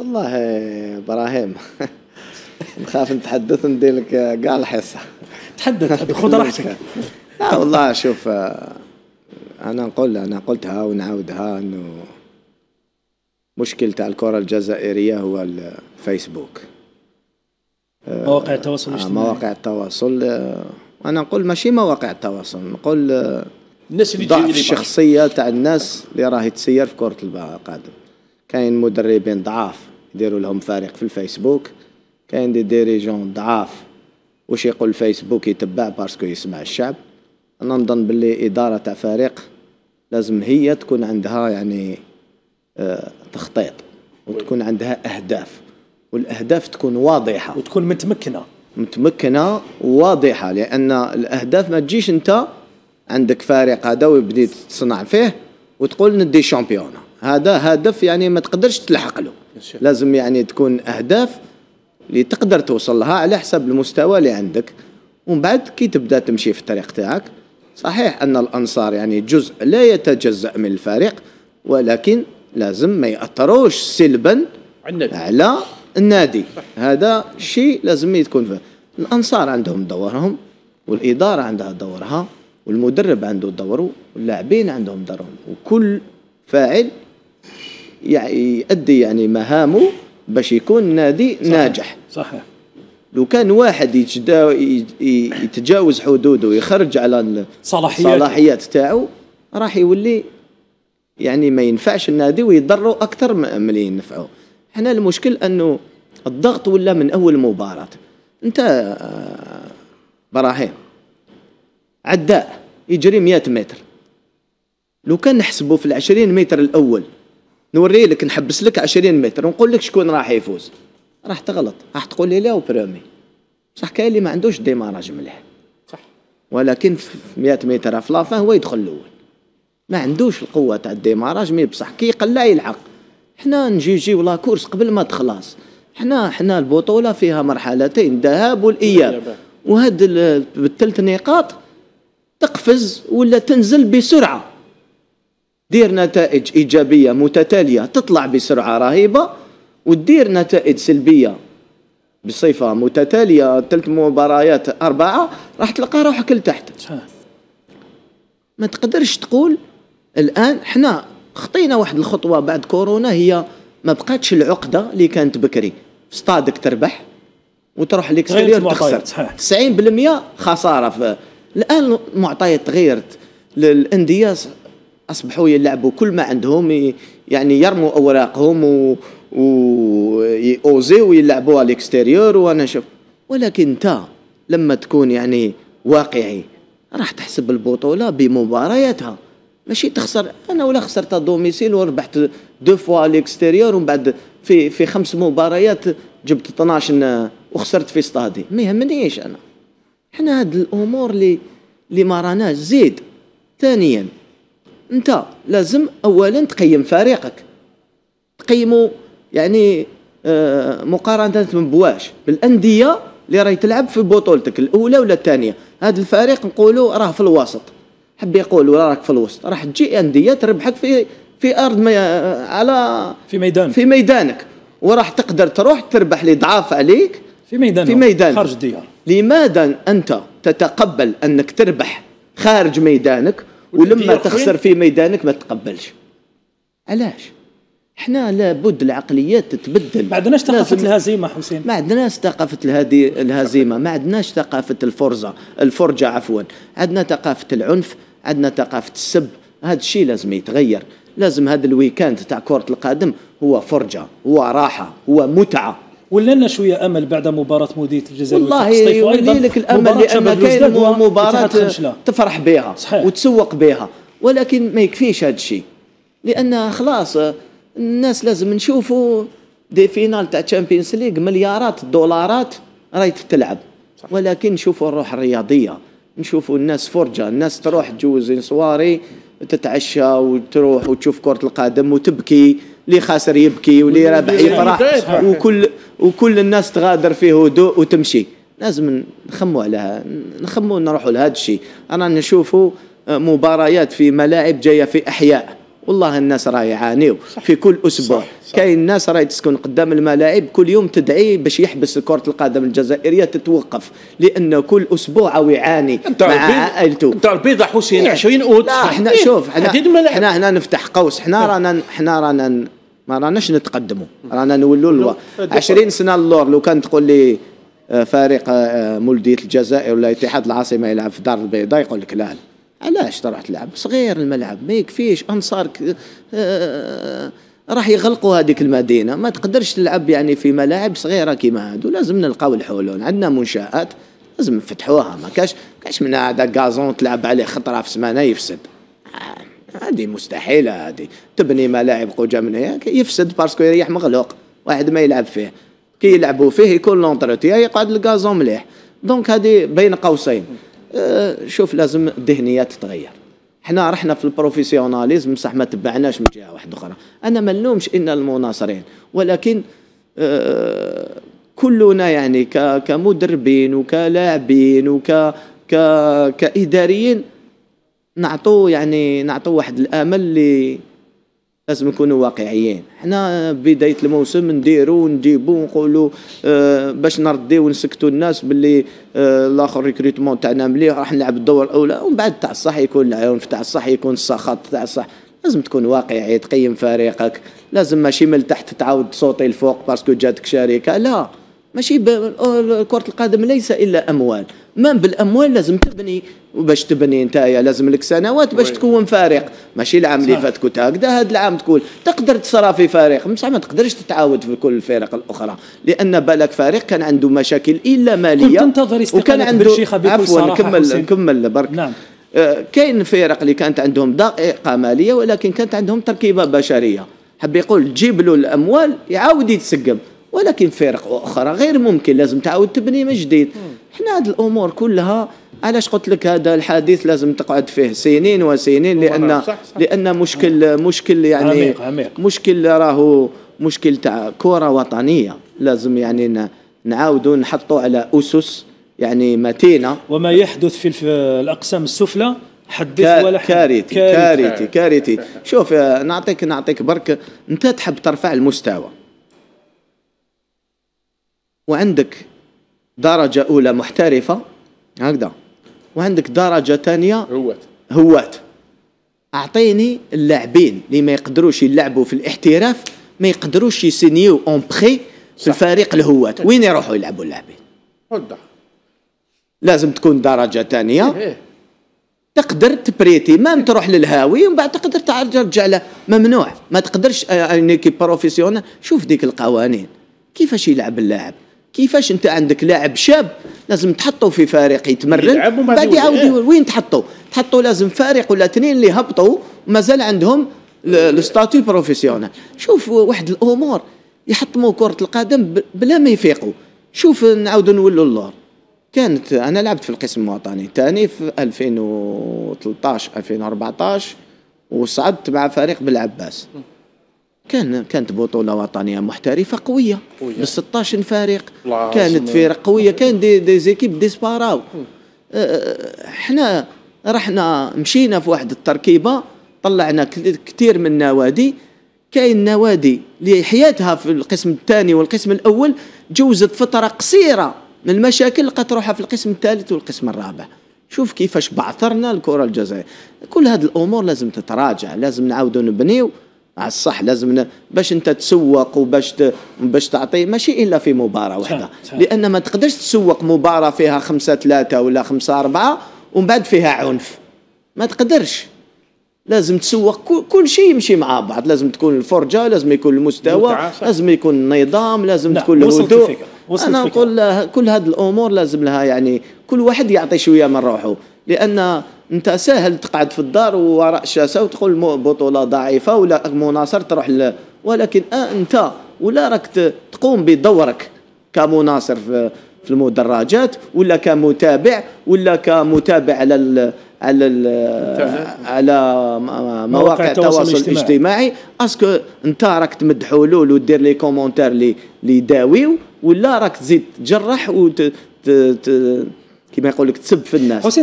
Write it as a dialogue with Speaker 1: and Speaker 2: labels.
Speaker 1: والله ابراهيم نخاف نتحدث ندير لك كاع الحصه تحدث تحدث خذ راحتك لا والله شوف انا نقول انا قلتها ونعاودها انه مشكل تاع الكره الجزائريه هو الفيسبوك مواقع التواصل آه، الاجتماعي مواقع التواصل آه، انا نقول ماشي مواقع التواصل نقول آه، الناس اللي ضعف الشخصيه تاع الناس اللي راهي تسير في كره القدم كاين مدربين ضعاف ديروا لهم فارق في الفيسبوك كاين دي ديريجون ضعاف واش يقول الفيسبوك يتبع باسكو يسمع الشعب انا نظن باللي اداره تاع فريق لازم هي تكون عندها يعني آه تخطيط وتكون عندها اهداف والاهداف تكون واضحه وتكون متمكنه متمكنه وواضحه لان الاهداف ما تجيش انت عندك فريق هذا وبديت تصنع فيه وتقول ندي شامبيونه هذا هدف يعني ما تقدرش تلحق له لازم يعني تكون اهداف اللي تقدر توصل لها على حسب المستوى اللي عندك ومن بعد كي تبدا تمشي في الطريق تاعك صحيح ان الانصار يعني جزء لا يتجزا من الفريق ولكن لازم ما ياثروش سلبا النادي. على النادي صح. هذا شيء لازم يكون فيه الانصار عندهم دورهم والاداره عندها دورها والمدرب عنده دوره واللاعبين عندهم دورهم وكل فاعل يعني يؤدي يعني مهامه باش يكون نادي صحيح. ناجح صحيح لو كان واحد يتجاوز حدوده ويخرج على الصلاحيات تاعو راح يولي يعني ما ينفعش النادي ويضره اكثر من اللي ينفعه هنا المشكل انه الضغط ولا من اول مباراه انت آه، براهيم عداء يجري 100 متر لو كان نحسبه في العشرين متر الاول نوري لك نحبس لك 20 متر ونقول لك شكون راح يفوز راح تغلط راح تقول لي لا وبرومي صح كاين اللي ما عندوش ديماراج مليح صح ولكن في 100 متر في لافان هو يدخل الاول ما عندوش القوه تاع الديماراج مي بصح كي يقلع يلعق حنا نجيجيو ولا كورس قبل ما تخلص حنا حنا البطوله فيها مرحلتين الذهاب والاياب وهاد بالثلاث نقاط تقفز ولا تنزل بسرعه دير نتائج إيجابية متتالية تطلع بسرعة رهيبة وتدير نتائج سلبية بصفة متتالية ثلاث مباريات أربعة راح تلقى روحك لتحت ما تقدرش تقول الآن حنا خطينا واحد الخطوة بعد كورونا هي ما بقاتش العقدة اللي كانت بكري في ستادك تربح وتروح ليكستيريور تخسر 90% خسارة في الآن المعطيات تغيرت للأندية اصبحوا يلعبوا كل ما عندهم يعني يرموا اوراقهم و ويأوزيو على الاكستيريور وانا نشوف ولكن انت لما تكون يعني واقعي راح تحسب البطوله بمبارياتها ماشي تخسر انا ولا خسرت دوميسيل وربحت دو فوا ليكستيريور ومن بعد في في خمس مباريات جبت 12 وخسرت في ستادي ما يهمنيش انا حنا هاد الامور اللي اللي ما راناش زيد ثانيا انت لازم اولا تقيم فريقك تقيمه يعني آه، مقارنه بواش بالانديه اللي راهي تلعب في بطولتك الاولى ولا الثانيه هذا الفريق نقولوا راه في الوسط حب يقول راك في الوسط راح تجي انديه تربحك في في ارض ما آه، على في ميدانك في ميدانك وراح تقدر تروح تربح اللي ضعاف عليك في ميدانك في ميدانك خارج ديار لماذا انت تتقبل انك تربح خارج ميدانك ولما تخسر في ميدانك ما تتقبلش علاش احنا لابد العقليات تتبدل ما عندناش ثقافه الهزيمه حسين ما عندناش ثقافه الهدي الهزيمه ما عندناش ثقافه الفرزه الفرجه عفوا عندنا ثقافه العنف عندنا ثقافه السب هذا الشيء لازم يتغير لازم هذا الويكاند تاع كره القدم هو فرجه هو راحه هو متعه ولا لنا شويه امل بعد مباراه مديريه الجزائر والله يولي لك الامل لان كاين مباراه تفرح بها صحيح. وتسوق بها ولكن ما يكفيش هذا الشيء لان خلاص الناس لازم نشوفوا دي فينال تاع تشامبيونز ليغ مليارات الدولارات راهي تلعب ولكن نشوفوا الروح الرياضيه نشوفوا الناس فرجه الناس تروح تجوز صواري تتعشى وتروح وتشوف كره القدم وتبكي اللي خاسر يبكي واللي رابح يفرح وكل وكل الناس تغادر فيه هدوء وتمشي لازم نخموا على نخموا نروحوا لهذا الشيء انا نشوفوا آه، مباريات في ملاعب جايه في احياء والله الناس راه يعانيو في كل اسبوع كاين الناس راهي تسكن قدام الملاعب كل يوم تدعي باش يحبس كره القدم الجزائريه تتوقف لأن كل اسبوع او يعاني مع عائلته انت البيضه حسين 20 إيه. اوت لا إيه. شوف احنا احنا نفتح قوس احنا إيه. رانا احنا رانا ما راناش نتقدموا رانا نولوا للور 20 سنه اللور لو كان تقول لي آه، فريق آه، مولديه الجزائر ولا اتحاد العاصمه يلعب في الدار البيضاء يقول لك لا لا علاش تروح تلعب صغير الملعب ما يكفيش انصارك آه،, آه راح يغلقوا هذيك المدينه ما تقدرش تلعب يعني في ملاعب صغيره كيما هادو لازم نلقاو الحلول عندنا منشات لازم نفتحوها ما كاش كاش من هذا كازون تلعب عليه خطره في سمانه يفسد هذه مستحيله هذه تبني ملاعب قوجه من يفسد باسكو يريح مغلوق واحد ما يلعب فيه كي يلعبوا فيه يكون لونتروتي يقعد الكازون مليح دونك هذه بين قوسين أه، شوف لازم الذهنيه تتغير حنا رحنا في البروفيسيوناليزم بصح ما تبعناش من جهه واحده اخرى انا ما نلومش ان المناصرين ولكن أه، كلنا يعني كمدربين وكلاعبين وك كاداريين نعطو يعني نعطو واحد الامل اللي لازم نكونوا واقعيين حنا بدايه الموسم نديرو نديبو نقولوا آه باش نرديو ونسكتوا الناس باللي آه الاخر ريكروتمون تاعنا مليح راح نلعب الدور الاولى ومن بعد تاع الصح يكون العنف تاع الصح يكون السخط تاع الصح لازم تكون واقعي تقيم فريقك لازم ماشي من تحت تعاود صوتي الفوق باسكو جاتك شركه لا ماشي كره القدم ليس الا اموال ما بالاموال لازم تبني وباش تبني يا لازم لك سنوات باش تكون فارق ماشي العام اللي فات كنت هكذا هذا العام تقول تقدر تصرافي في بصح ما تقدرش تتعاود في كل الفرق الاخرى لان بالك فارق كان عنده مشاكل الا ماليه كنت تنتظر وكان عنده عفوا نكمل نكمل برك نعم آه، كاين فرق اللي كانت عندهم ضائقه ماليه ولكن كانت عندهم تركيبه بشريه حب يقول جيب له الاموال يعاود يتسقم ولكن فرق اخرى غير ممكن لازم تعاود تبني من جديد حنا هاد الامور كلها علاش قلت لك هذا الحديث لازم تقعد فيه سنين وسنين لان صح صح. لان مشكل آه. مشكل يعني عميق عميق. مشكل راهو مشكل تاع كره وطنيه لازم يعني نعاودوا نحطوا على اسس يعني متينه وما يحدث في الاقسام السفلى حدث ولا حدث كارثي كارثي كارثي شوف آه، نعطيك نعطيك برك انت تحب ترفع المستوى وعندك درجة أولى محترفة هكذا وعندك درجة ثانية هوات هوات أعطيني اللاعبين اللي ما يقدروش يلعبوا في الاحتراف ما يقدروش يسينيو اون بخي في الفريق الهوات وين يروحوا يلعبوا اللاعبين لازم تكون درجة ثانية إيه. تقدر تبريتي مام تروح للهاوي ومن بعد تقدر ترجع له ممنوع ما تقدرش آه، انيكي بروفيسيونال شوف ديك القوانين كيفاش يلعب اللاعب كيفاش انت عندك لاعب شاب لازم تحطه في فريق يتمرن بعد يعاود وين تحطه تحطه لازم فريق ولا اثنين اللي هبطوا مازال عندهم الستاتيو بروفيسيونيل شوف واحد الامور يحطموا كره القدم بلا ما يفيقوا شوف نعاود نولوا اللور كانت انا لعبت في القسم الوطني الثاني في 2013 2014 وصعدت مع فريق بالعباس كان كانت بطولة وطنية محترفة قوية ب 16 فريق كانت فرق قوية كان دي, دي زيكيب ديسباراو أه، أه، احنا رحنا مشينا في واحد التركيبة طلعنا كثير من النوادي كاين نوادي اللي حياتها في القسم الثاني والقسم الاول جوزت فتره قصيره من المشاكل لقات روحها في القسم الثالث والقسم الرابع شوف كيفاش بعثرنا الكره الجزائريه كل هذه الامور لازم تتراجع لازم نعاودوا نبنيو على آه، الصح لازم باش انت تسوق وباش باش تعطي ماشي الا في مباراه واحده لان ما تقدرش تسوق مباراه فيها خمسة ثلاثة ولا خمسة أربعة ومن بعد فيها عنف ما تقدرش لازم تسوق كل شيء يمشي مع بعض لازم تكون الفرجه لازم يكون المستوى لازم يكون النظام لازم نعم، تكون الهدوء انا نقول كل هذه الامور لازم لها يعني كل واحد يعطي شويه من روحه لان انت ساهل تقعد في الدار وراء الشاشه وتقول بطوله ضعيفه ولا مناصر تروح ل... ولكن آه انت ولا راك تقوم بدورك كمناصر في في المدرجات ولا كمتابع ولا كمتابع على ال على ال على مواقع التواصل الاجتماعي اسكو انت راك تمد حلول ودير لي كومونتير لي لي داويو ولا راك تزيد تجرح وت كما يقول لك تسب في الناس